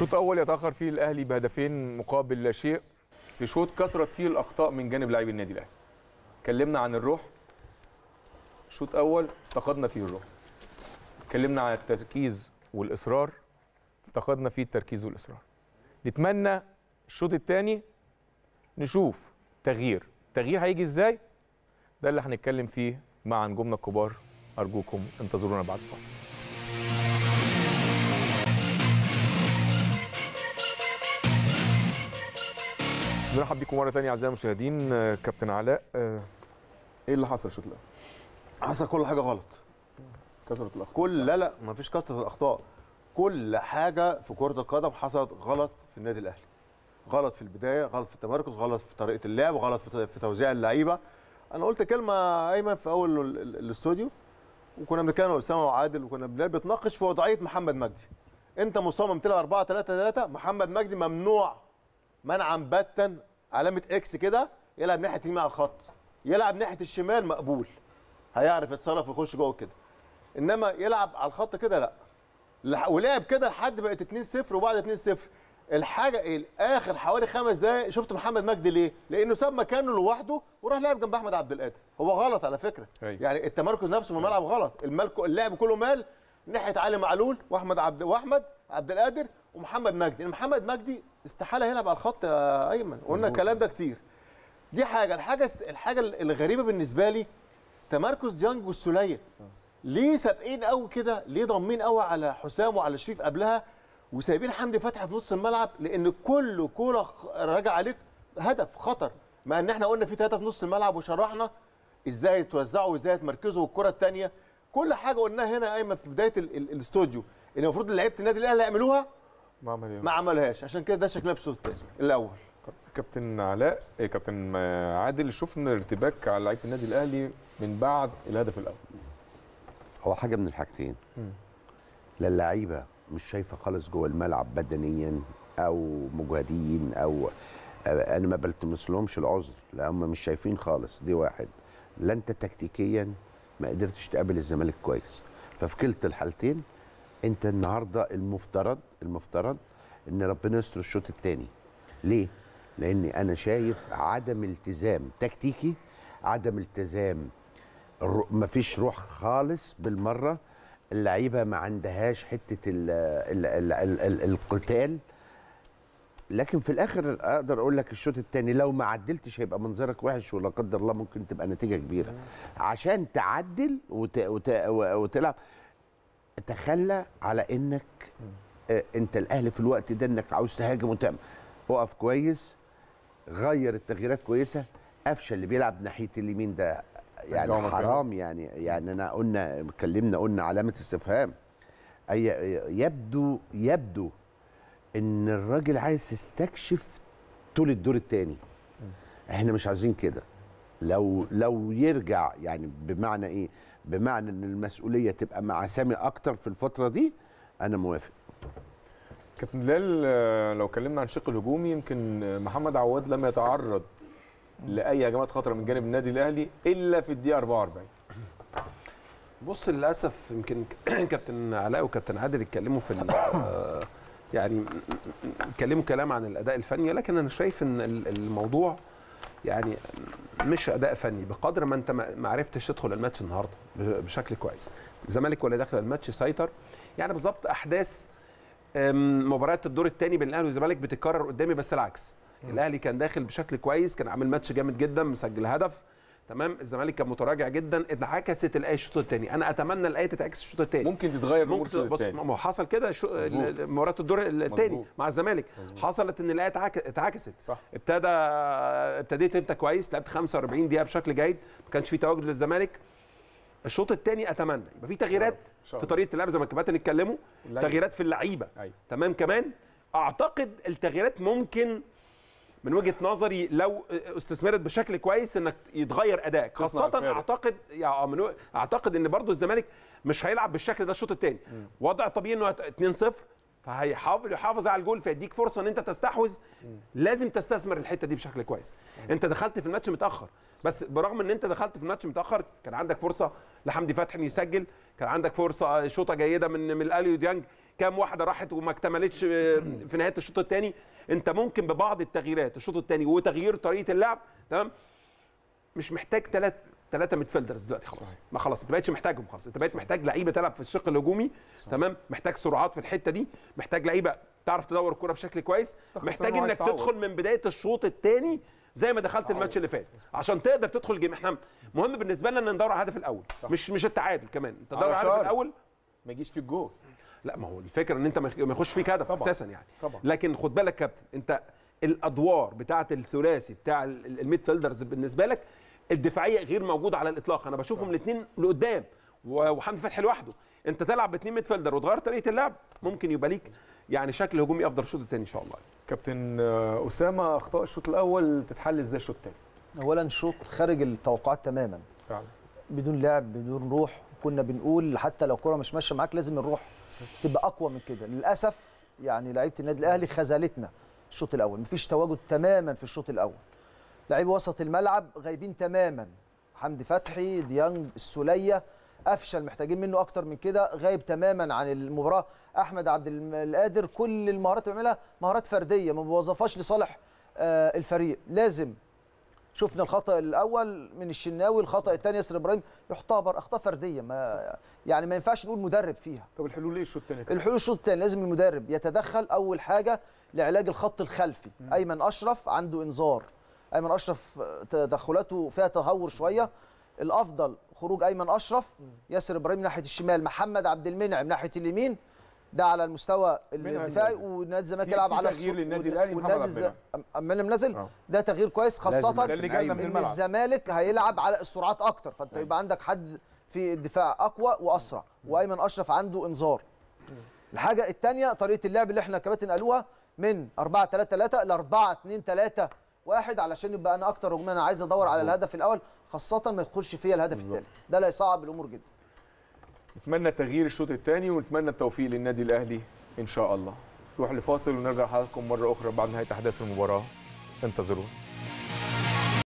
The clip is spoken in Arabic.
شوط اول يتاخر فيه الاهلي بهدفين مقابل لا شيء في شوط كثرت فيه الاخطاء من جانب لاعبي النادي الاهلي اتكلمنا عن الروح شوط اول افتقدنا فيه الروح اتكلمنا عن التركيز والاصرار افتقدنا فيه التركيز والاصرار نتمنى الشوط الثاني نشوف تغيير التغيير هيجي ازاي ده اللي هنتكلم فيه مع نجومنا الكبار ارجوكم انتظرونا بعد الفاصل نرحب بكم مره ثانيه اعزائي المشاهدين آه، كابتن علاء آه، ايه اللي حصل الشوط الاول؟ حصل كل حاجه غلط كثره الاخطاء كل لا لا ما فيش كثره الاخطاء كل حاجه في كره القدم حصلت غلط في النادي الاهلي غلط في البدايه غلط في التمركز غلط في طريقه اللعب غلط في توزيع اللعيبه انا قلت كلمه ايمن في اول الاستوديو وكنا بنتكلم اسامه وعادل وكنا بنتناقش في وضعيه محمد مجدي انت مصمم تلعب 4 3 3 محمد مجدي ممنوع منعا باتا علامه اكس كده يلعب ناحيه اليمين على الخط يلعب ناحيه الشمال مقبول هيعرف يتصرف ويخش جوه كده انما يلعب على الخط كده لا ولعب كده لحد بقت 2 0 وبعد 2-0 الحاجه ايه اخر حوالي خمس دقائق شفت محمد مجدي ليه؟ لانه ساب مكانه لوحده وراح لعب جنب احمد عبد القادر هو غلط على فكره أي. أيوة. يعني التمركز نفسه في الملعب غلط اللعب كله مال ناحيه علي معلول واحمد عبد واحمد عبد القادر ومحمد مجدي محمد مجدي استحاله يلعب على الخط يا ايمن قلنا الكلام ده كتير دي حاجه الحاجه الحاجه الغريبه بالنسبه لي تمركز ديانج والسوليه ليه سابقين قوي كده ليه ضامين قوي على حسام وعلى شريف قبلها وسايبين حمدي فتحي في نص الملعب لان كل كوره راجع عليك هدف خطر مع ان احنا قلنا في ثلاثه في نص الملعب وشرحنا ازاي توزعوا وازاي تمركزوا والكره الثانيه كل حاجه قلناها هنا ايمن في بدايه الاستوديو ان المفروض لعيبه النادي الاهلي يعملوها ما عملهاش ما عملهاش عشان كده ده شكل نفسه الثاني الاول كابتن علاء إيه كابتن عادل شفنا ارتباك على لعيبه النادي الاهلي من بعد الهدف الاول هو حاجه من الحاجتين لا اللعيبه مش شايفه خالص جوه الملعب بدنيا او مجهدين او انا ما بلتمسلهمش العذر لا هم مش شايفين خالص دي واحد لا انت تكتيكيا ما قدرتش تقابل الزمالك كويس ففي كلتا الحالتين انت النهارده المفترض المفترض ان ربنا يستر الشوط الثاني ليه لاني انا شايف عدم التزام تكتيكي عدم التزام مفيش روح خالص بالمره اللعيبه ما عندهاش حته الـ الـ الـ الـ الـ القتال لكن في الاخر اقدر اقول لك الشوط الثاني لو ما عدلتش هيبقى منظرك وحش ولا قدر الله ممكن تبقى نتيجه كبيره عشان تعدل وت... وت... وتلعب تتخلى على انك آه، انت الاهلي في الوقت ده انك عاوز تهاجم وتعمل اقف كويس غير التغييرات كويسه قفشه اللي بيلعب ناحيه اليمين ده يعني حرام يعني يعني انا قلنا اتكلمنا قلنا علامه استفهام اي يبدو يبدو ان الراجل عايز يستكشف طول الدور الثاني احنا مش عايزين كده لو لو يرجع يعني بمعنى ايه بمعنى ان المسؤوليه تبقى مع سامي اكتر في الفتره دي انا موافق كابتن بلال آه، لو اتكلمنا عن الشق الهجومي يمكن آه، محمد عواد لم يتعرض لاي هجمات خطره من جانب النادي الاهلي الا في الدقيقه 44 بص للاسف يمكن كابتن علاء وكابتن عادل اتكلموا في آه، يعني اتكلموا كلام عن الاداء الفني لكن انا شايف ان الموضوع يعني مش اداء فني بقدر ما انت ما عرفتش تدخل الماتش النهارده بشكل كويس الزمالك ولا داخل الماتش سيطر يعني بالظبط احداث مباراه الدور الثاني بين الاهلي والزمالك بتتكرر قدامي بس العكس الاهلي كان داخل بشكل كويس كان عامل ماتش جامد جدا مسجل هدف تمام الزمالك كان متراجع جدا انعكست الايه الشوط الثاني انا اتمنى الايه تتعكس الشوط الثاني ممكن تتغير ممكن بص ما حصل كده مباراه الدور الثاني مع الزمالك حصلت ان الايه اتعكست صح. ابتدى ابتديت انت كويس لعبت 45 دقيقه بشكل جيد ما كانش في تواجد للزمالك الشوط الثاني اتمنى يبقى في تغييرات في طريقه اللعب زي ما الكباتن اتكلموا تغييرات في اللعيبه أيوة. تمام كمان اعتقد التغييرات ممكن من وجهه نظري لو استثمرت بشكل كويس انك يتغير ادائك خاصه اعتقد يعني اعتقد ان برضو الزمالك مش هيلعب بالشكل ده الشوط الثاني وضع طبيعي انه 2-0 فهيحافظ يحافظ على الجول فيديك فرصه ان انت تستحوذ لازم تستثمر الحته دي بشكل كويس انت دخلت في الماتش متاخر بس برغم ان انت دخلت في الماتش متاخر كان عندك فرصه لحمدي فتحي انه يسجل كان عندك فرصه آه، شوطه جيده من من الاليو ديانج كام واحده راحت وما اكتملتش آه، في نهايه الشوط الثاني انت ممكن ببعض التغييرات الشوط الثاني وتغيير طريقه اللعب تمام مش محتاج ثلاث ثلاثه ميدفيلدرز دلوقتي خلاص صحيح. ما خلاص انت بقتش محتاجهم خلاص انت بقيت محتاج لعيبه تلعب في الشق الهجومي صحيح. تمام محتاج سرعات في الحته دي محتاج لعيبه تعرف تدور الكره بشكل كويس محتاج انك تدخل من بدايه الشوط الثاني زي ما دخلت الماتش اللي فات عشان تقدر تدخل الجيم احنا مهم بالنسبه لنا ان ندور على الهدف الاول صحيح. مش مش التعادل كمان انت تدور على الهدف الاول ما يجيش في الجول لا ما هو الفكره ان انت ما يخش فيك هدف طبعًا. اساسا يعني طبعًا. لكن خد بالك كابتن انت الادوار بتاعه الثلاثي بتاع الميد فيلدرز بالنسبه لك الدفاعيه غير موجوده على الاطلاق انا بشوفهم الاثنين لقدام وحمدي فتحي لوحده انت تلعب باثنين ميد فيلدر وتغير طريقه اللعب ممكن يبقى ليك يعني شكل هجومي افضل الشوط الثاني ان شاء الله كابتن آه، اسامه اخطاء الشوط الاول تتحل ازاي الشوط الثاني اولا شوط خارج التوقعات تماما فعلا بدون لعب بدون روح كنا بنقول حتى لو كرة مش ماشيه معاك لازم نروح تبقى اقوى من كده للاسف يعني لعيبه النادي الاهلي خذلتنا الشوط الاول مفيش تواجد تماما في الشوط الاول لعيب وسط الملعب غايبين تماما حمدي فتحي ديانج السوليه افشل محتاجين منه اكتر من كده غايب تماما عن المباراه احمد عبد القادر كل المهارات اللي بيعملها مهارات فرديه ما بيوظفهاش لصالح آه، الفريق لازم شفنا الخطا الاول من الشناوي الخطا الثاني ياسر ابراهيم يعتبر اخطاء فرديه ما يعني ما ينفعش نقول مدرب فيها طب الحلول ايه الشوط الثاني الحلول الشوط الثاني لازم المدرب يتدخل اول حاجه لعلاج الخط الخلفي م. ايمن اشرف عنده انذار ايمن اشرف تدخلاته فيها تهور شويه الافضل خروج ايمن اشرف ياسر ابراهيم ناحيه الشمال محمد عبد المنعم ناحيه اليمين ده على المستوى الدفاعي ونادي الزمالك يلعب على تغيير للنادي الاهلي والنادي عبد اما اللي منزل آه. ده تغيير كويس خاصه ان الزمالك هيلعب على السرعات اكتر فانت أيوه. يبقى عندك حد في الدفاع اقوى واسرع وايمن اشرف عنده انذار الحاجه الثانيه طريقه اللعب اللي احنا كباتن قالوها من 4 3 3 ل 4 2 3 واحد علشان يبقى انا اكتر رغم انا عايز ادور على الهدف الاول خاصه ما يدخلش فيا الهدف الثاني ده اللي هيصعب الامور جدا نتمنى تغيير الشوط الثاني ونتمنى التوفيق للنادي الاهلي ان شاء الله نروح لفاصل ونرجع لحضراتكم مره اخرى بعد نهايه احداث المباراه انتظرونا